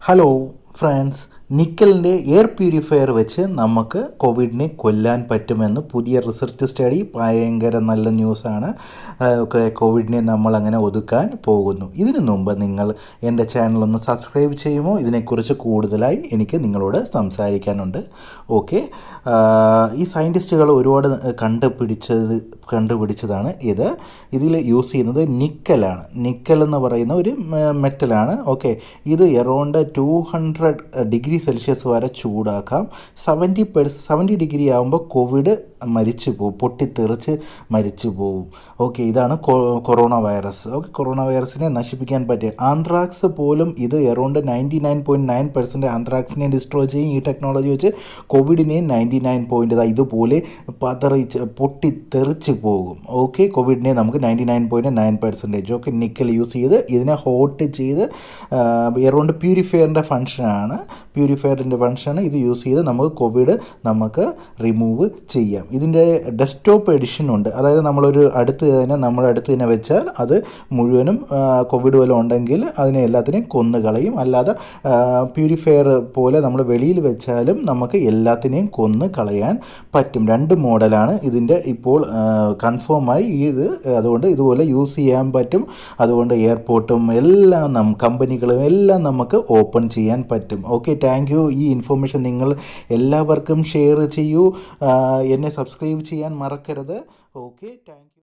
Hello friends, നിക്കലിൻ്റെ air purifier വെച്ച് നമുക്ക് കോവിഡിനെ കൊല്ലാൻ പറ്റുമെന്ന് പുതിയ റിസർച്ച് സ്റ്റഡി ഭയങ്കര നല്ല ന്യൂസാണ് കോവിഡിനെ നമ്മൾ അങ്ങനെ ഒതുക്കാൻ പോകുന്നു ഇതിനു മുമ്പ് നിങ്ങൾ എൻ്റെ ചാനൽ ഒന്ന് സബ്സ്ക്രൈബ് ചെയ്യുമോ ഇതിനെക്കുറിച്ച് കൂടുതലായി എനിക്ക് നിങ്ങളോട് സംസാരിക്കാനുണ്ട് ഓക്കെ ഈ സയൻറ്റിസ്റ്റുകൾ ഒരുപാട് കണ്ടുപിടിച്ചത് കണ്ടുപിടിച്ചതാണ് ഇത് ഇതിൽ യൂസ് ചെയ്യുന്നത് നിക്കലാണ് നിക്കൽ എന്ന് പറയുന്ന ഒരു മെറ്റലാണ് ഓക്കെ ഇത് around two hundred degree degree celsius വരെ ചൂടാക്കാം സെവൻറ്റി പെർ സെവൻറ്റി ഡിഗ്രി ആകുമ്പോൾ കോവിഡ് മരിച്ചു പോവും പൊട്ടിത്തെറിച്ച് മരിച്ചു പോവും ഓക്കെ ഇതാണ് കൊറോണ വൈറസ് ഓക്കെ കൊറോണ വൈറസിനെ നശിപ്പിക്കാൻ പറ്റിയ ആന്ത്രാക്സ് പോലും ഇത് around ninety nine point nine percent ആന്ത്രാക്സിനെ ഡിസ്ട്രോയ് ചെയ്യും ഈ ടെക്നോളജി വെച്ച് കോവിഡിനെ നയൻറ്റി നയൻ പോയിൻ്റ് ഇതുപോലെ പതറിച്ച് പൊട്ടിത്തെറിച്ച് പോകും ഓക്കെ കോവിഡിനെ നമുക്ക് ninety nine point nine percentage okay nickel use ചെയ്ത് ഇതിനെ ഹോട്ട് ചെയ്ത് എറൗണ്ട് പ്യൂരിഫയറിൻ്റെ ഫങ്ഷനാണ് പ്യൂരിഫയറിൻ്റെ ഫങ്ഷനാണ് ഇത് യൂസ് ചെയ്ത് നമുക്ക് കോവിഡ് നമുക്ക് റിമൂവ് ചെയ്യാം ഇതിൻ്റെ ഡെസ്ക്ടോപ്പ് എഡിഷൻ ഉണ്ട് അതായത് നമ്മളൊരു അടുത്ത് തന്നെ നമ്മുടെ അടുത്ത് തന്നെ വെച്ചാൽ അത് മുഴുവനും കോവിഡ് പോലെ ഉണ്ടെങ്കിൽ അതിനെ എല്ലാത്തിനെയും കൊന്നു കളയും അല്ലാതെ പ്യൂരിഫയർ പോലെ നമ്മൾ വെളിയിൽ വെച്ചാലും നമുക്ക് എല്ലാത്തിനെയും കൊന്നു കളയാൻ പറ്റും രണ്ട് മോഡലാണ് ഇതിൻ്റെ ഇപ്പോൾ കൺഫേമായി ഇത് അതുകൊണ്ട് ഇതുപോലെ യൂസ് ചെയ്യാൻ പറ്റും അതുകൊണ്ട് എയർപോർട്ടും എല്ലാം നം കമ്പനികളും എല്ലാം നമുക്ക് ഓപ്പൺ ചെയ്യാൻ പറ്റും ഓക്കെ താങ്ക് യു ഈ ഇൻഫോർമേഷൻ നിങ്ങൾ എല്ലാവർക്കും ഷെയർ ചെയ്യൂ എന്നെ സബ്സ്ക്രൈബ് ചെയ്യാൻ മറക്കരുത് ഓക്കെ താങ്ക്